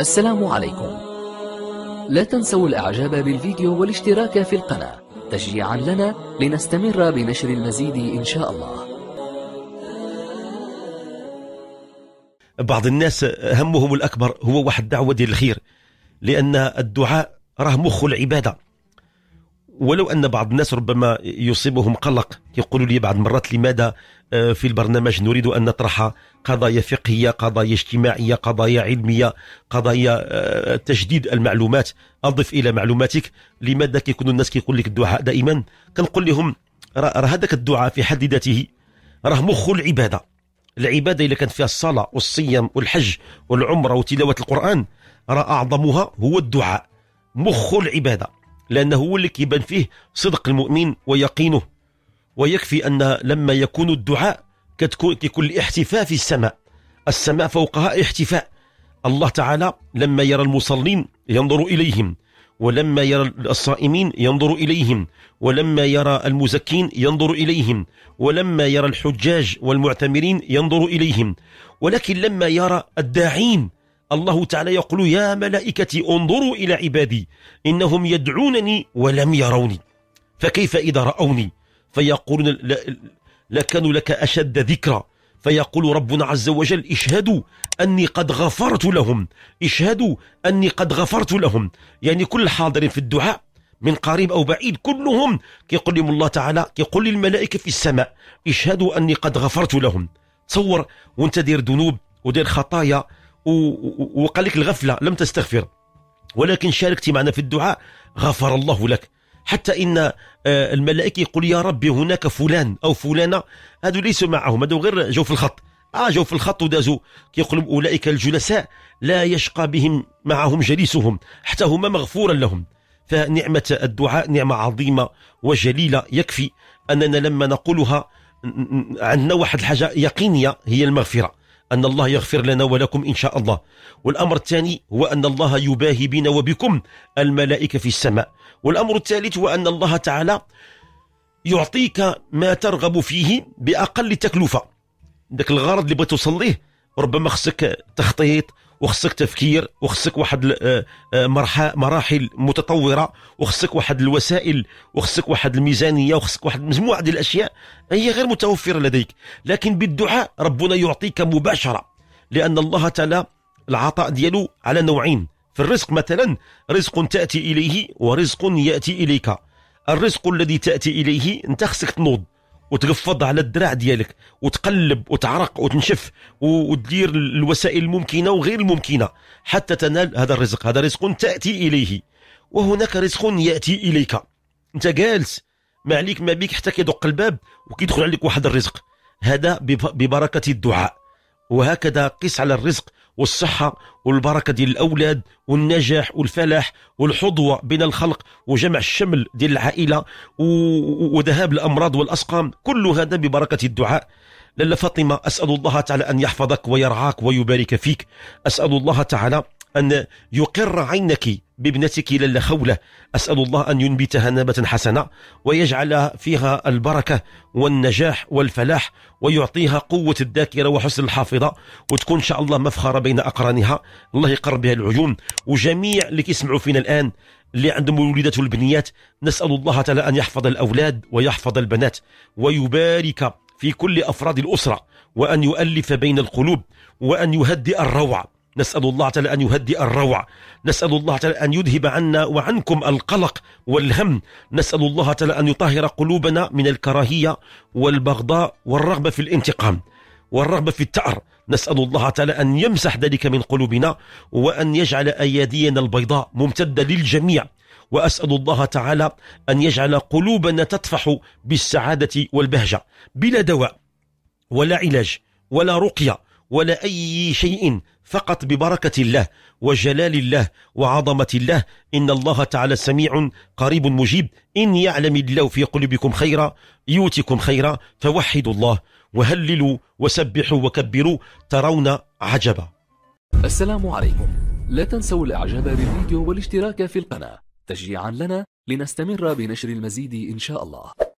السلام عليكم لا تنسوا الاعجاب بالفيديو والاشتراك في القناة تشجيعا لنا لنستمر بنشر المزيد ان شاء الله بعض الناس همهم الاكبر هو واحد دعوه ديال الخير لان الدعاء راه مخ العباده ولو ان بعض الناس ربما يصيبهم قلق يقولوا لي بعض المرات لماذا آه، في البرنامج نريد ان نطرح قضايا فقهيه قضايا اجتماعيه قضايا علميه قضايا آه، تجديد المعلومات اضف الى معلوماتك لماذا كيكون الناس كيقول لك الدعاء دائما كنقول لهم راه هذاك الدعاء في حد ذاته راه مخ العباده العباده اللي كانت فيها الصلاه والصيام والحج والعمره وتلاوه القران راه اعظمها هو الدعاء مخ العباده لانه هو اللي كيبان فيه صدق المؤمن ويقينه ويكفي ان لما يكون الدعاء كتكون كيكون الاحتفاء في السماء السماء فوقها احتفاء الله تعالى لما يرى المصلين ينظر إليهم ولما يرى الصائمين ينظر إليهم ولما يرى المزكين ينظر إليهم ولما يرى الحجاج والمعتمرين ينظر إليهم ولكن لما يرى الداعين الله تعالى يقول يا ملائكتي انظروا إلى عبادي إنهم يدعونني ولم يروني فكيف إذا رأوني فيقولون لكانوا لك أشد ذكرى فيقول ربنا عز وجل اشهدوا أني قد غفرت لهم اشهدوا أني قد غفرت لهم يعني كل حاضر في الدعاء من قريب أو بعيد كلهم كيقول لهم الله تعالى كيقول للملائكة في السماء اشهدوا أني قد غفرت لهم تصور وانت دير ذنوب ودير خطايا وقال لك الغفلة لم تستغفر ولكن شاركتي معنا في الدعاء غفر الله لك حتى ان آه، الملائكه يقول يا ربي هناك فلان او فلانه هذو ليسوا معهم هذو غير جو في الخط اه جو في الخط ودازوا كيقولوا اولئك الجلساء لا يشقى بهم معهم جليسهم حتى هما مغفورا لهم فنعمه الدعاء نعمه عظيمه وجليله يكفي اننا لما نقولها عندنا واحد الحاجه يقينيه هي المغفره أن الله يغفر لنا ولكم إن شاء الله والأمر الثاني هو أن الله يباهي بنا وبكم الملائكة في السماء والأمر الثالث هو أن الله تعالى يعطيك ما ترغب فيه بأقل تكلفة ذاك الغرض اللي بغيت توصل ليه ربما خصك تخطيط وخصك تفكير وخصك واحد آه، آه، مراحل متطوره وخصك واحد الوسائل وخصك واحد الميزانيه وخصك واحد مجموعه ديال الاشياء هي غير متوفره لديك لكن بالدعاء ربنا يعطيك مباشره لان الله تعالى العطاء ديالو على نوعين فالرزق مثلا رزق تأتي إليه ورزق يأتي إليك الرزق الذي تأتي إليه أنت خصك تنوض وتقفض على الدراع ديالك وتقلب وتعرق وتنشف وتدير الوسائل الممكنة وغير الممكنة حتى تنال هذا الرزق هذا رزق تأتي إليه وهناك رزق يأتي إليك أنت جالس ما عليك ما بيك حتى كيدق الباب وكيدخل عليك واحد الرزق هذا ببركة الدعاء وهكذا قس على الرزق والصحة والبركة ديال الأولاد والنجاح والفلاح والحظوة بين الخلق وجمع الشمل ديال العائلة وذهاب الأمراض والأسقام كل هذا ببركة الدعاء لاله فاطمه اسال الله تعالى ان يحفظك ويرعاك ويبارك فيك اسال الله تعالى ان يقر عينك بابنتك لالة خولة أسأل الله أن ينبتها نبة حسنة ويجعل فيها البركة والنجاح والفلاح ويعطيها قوة الذاكرة وحسن الحافظة وتكون إن شاء الله مفخرة بين أقرانها الله يقرب بها العيون وجميع اللي كيسمعوا فينا الآن اللي عندهم الوليدات والبنيات نسأل الله تعالى أن يحفظ الأولاد ويحفظ البنات ويبارك في كل أفراد الأسرة وأن يؤلف بين القلوب وأن يهدئ الروعة نسأل الله تعالى أن يهدئ الروع نسأل الله تعالى أن يذهب عنا وعنكم القلق والهم نسأل الله تعالى أن يطهر قلوبنا من الكراهية والبغضاء والرغبة في الانتقام والرغبة في التأر نسأل الله تعالى أن يمسح ذلك من قلوبنا وأن يجعل أيادينا البيضاء ممتدة للجميع وأسأل الله تعالى أن يجعل قلوبنا تطفح بالسعادة والبهجة بلا دواء ولا علاج ولا رقية ولا أي شيء فقط ببركة الله وجلال الله وعظمة الله إن الله تعالى سميع قريب مجيب إن يعلم الله في قلوبكم خيرا يؤتكم خيرا فوحدوا الله وهللوا وسبحوا وكبروا ترون عجبا السلام عليكم لا تنسوا الإعجاب بالفيديو والاشتراك في القناة تشجيعا لنا لنستمر بنشر المزيد إن شاء الله